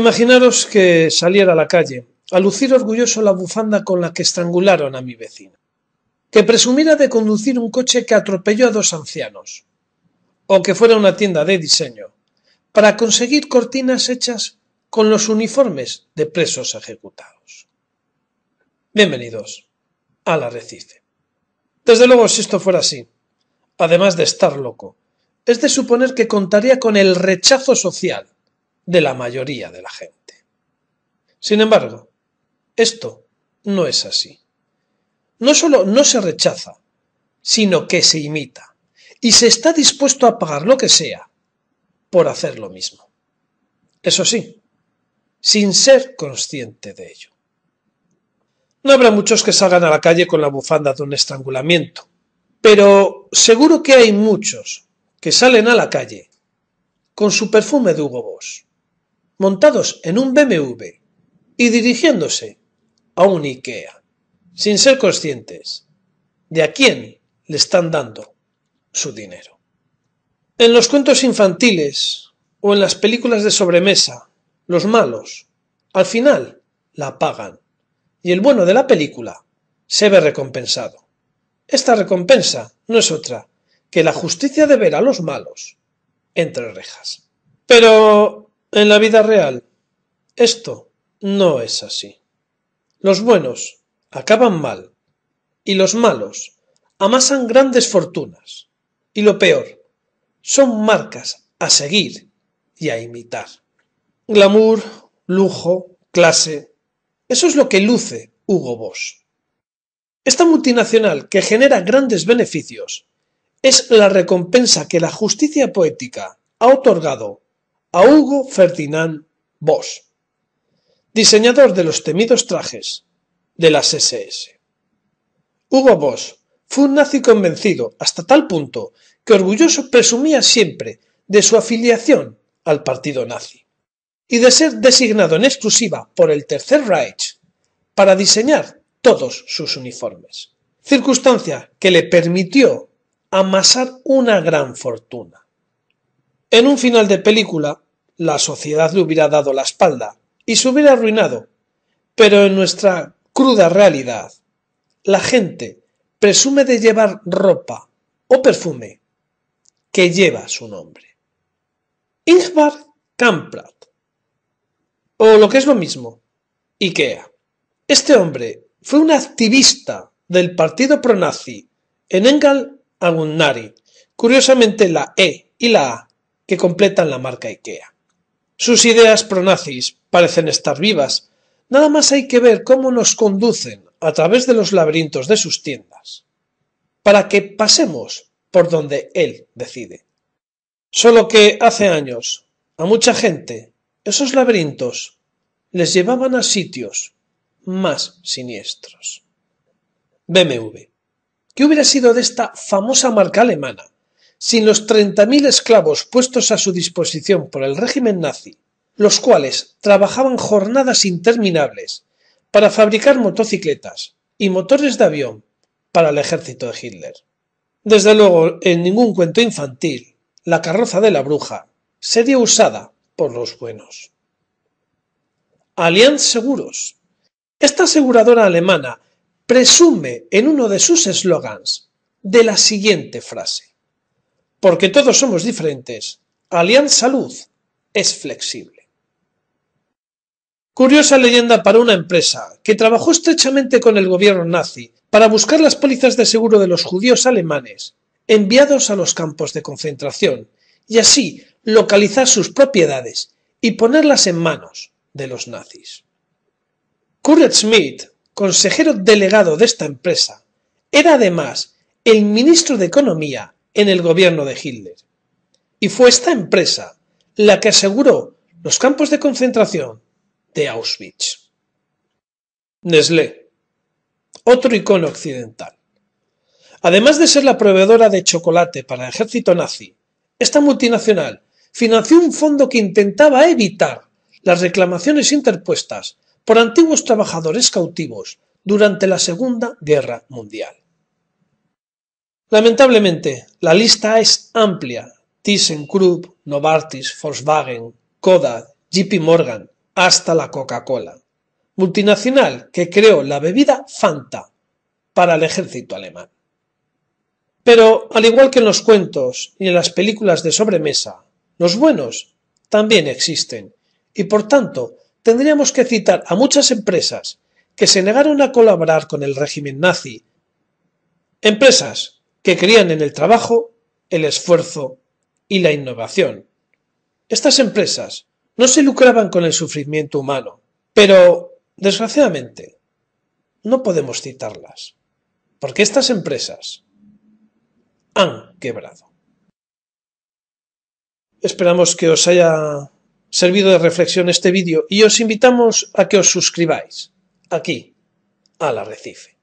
Imaginaros que saliera a la calle, a lucir orgulloso la bufanda con la que estrangularon a mi vecina, que presumiera de conducir un coche que atropelló a dos ancianos, o que fuera una tienda de diseño, para conseguir cortinas hechas con los uniformes de presos ejecutados. Bienvenidos al arrecife. Desde luego, si esto fuera así, además de estar loco, es de suponer que contaría con el rechazo social de la mayoría de la gente. Sin embargo, esto no es así. No solo no se rechaza, sino que se imita y se está dispuesto a pagar lo que sea por hacer lo mismo. Eso sí, sin ser consciente de ello. No habrá muchos que salgan a la calle con la bufanda de un estrangulamiento, pero seguro que hay muchos que salen a la calle con su perfume de Hugo Boss, montados en un BMW y dirigiéndose a un IKEA, sin ser conscientes de a quién le están dando su dinero. En los cuentos infantiles o en las películas de sobremesa, los malos, al final, la pagan y el bueno de la película se ve recompensado. Esta recompensa no es otra que la justicia de ver a los malos entre rejas. Pero en la vida real, esto no es así. Los buenos acaban mal y los malos amasan grandes fortunas. Y lo peor, son marcas a seguir y a imitar. Glamour, lujo, clase, eso es lo que luce Hugo Boss. Esta multinacional que genera grandes beneficios es la recompensa que la justicia poética ha otorgado a Hugo Ferdinand Bosch, diseñador de los temidos trajes de las SS. Hugo Bosch fue un nazi convencido hasta tal punto que orgulloso presumía siempre de su afiliación al partido nazi y de ser designado en exclusiva por el Tercer Reich para diseñar todos sus uniformes, circunstancia que le permitió amasar una gran fortuna. En un final de película, la sociedad le hubiera dado la espalda y se hubiera arruinado. Pero en nuestra cruda realidad, la gente presume de llevar ropa o perfume que lleva su nombre. Ingvar Kamprad, o lo que es lo mismo, IKEA. Este hombre fue un activista del partido pronazi en engel Agunnari. Curiosamente la E y la A que completan la marca IKEA. Sus ideas pronazis parecen estar vivas, nada más hay que ver cómo nos conducen a través de los laberintos de sus tiendas, para que pasemos por donde él decide. Solo que hace años, a mucha gente, esos laberintos les llevaban a sitios más siniestros. BMW. ¿Qué hubiera sido de esta famosa marca alemana sin los 30.000 esclavos puestos a su disposición por el régimen nazi, los cuales trabajaban jornadas interminables para fabricar motocicletas y motores de avión para el ejército de Hitler. Desde luego, en ningún cuento infantil, la carroza de la bruja sería usada por los buenos. Allianz Seguros. Esta aseguradora alemana presume en uno de sus eslogans de la siguiente frase porque todos somos diferentes, Alianza Salud es flexible. Curiosa leyenda para una empresa que trabajó estrechamente con el gobierno nazi para buscar las pólizas de seguro de los judíos alemanes enviados a los campos de concentración y así localizar sus propiedades y ponerlas en manos de los nazis. Kurt Schmidt, consejero delegado de esta empresa, era además el ministro de Economía en el gobierno de Hitler. Y fue esta empresa la que aseguró los campos de concentración de Auschwitz. Nestlé, otro icono occidental. Además de ser la proveedora de chocolate para el ejército nazi, esta multinacional financió un fondo que intentaba evitar las reclamaciones interpuestas por antiguos trabajadores cautivos durante la Segunda Guerra Mundial. Lamentablemente, la lista es amplia. ThyssenKrupp, Novartis, Volkswagen, Koda, JP Morgan, hasta la Coca-Cola. Multinacional que creó la bebida Fanta para el ejército alemán. Pero, al igual que en los cuentos y en las películas de sobremesa, los buenos también existen, y por tanto tendríamos que citar a muchas empresas que se negaron a colaborar con el régimen nazi, empresas que creían en el trabajo, el esfuerzo y la innovación. Estas empresas no se lucraban con el sufrimiento humano, pero, desgraciadamente, no podemos citarlas, porque estas empresas han quebrado. Esperamos que os haya servido de reflexión este vídeo y os invitamos a que os suscribáis aquí, a La Recife.